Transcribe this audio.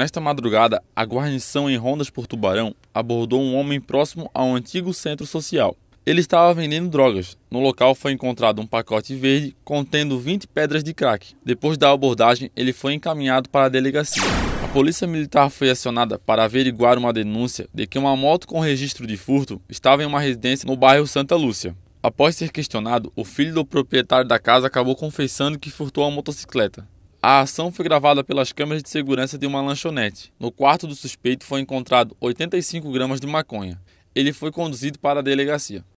Nesta madrugada, a guarnição em rondas por Tubarão abordou um homem próximo a um antigo centro social. Ele estava vendendo drogas. No local foi encontrado um pacote verde contendo 20 pedras de crack. Depois da abordagem, ele foi encaminhado para a delegacia. A polícia militar foi acionada para averiguar uma denúncia de que uma moto com registro de furto estava em uma residência no bairro Santa Lúcia. Após ser questionado, o filho do proprietário da casa acabou confessando que furtou a motocicleta. A ação foi gravada pelas câmeras de segurança de uma lanchonete. No quarto do suspeito foi encontrado 85 gramas de maconha. Ele foi conduzido para a delegacia.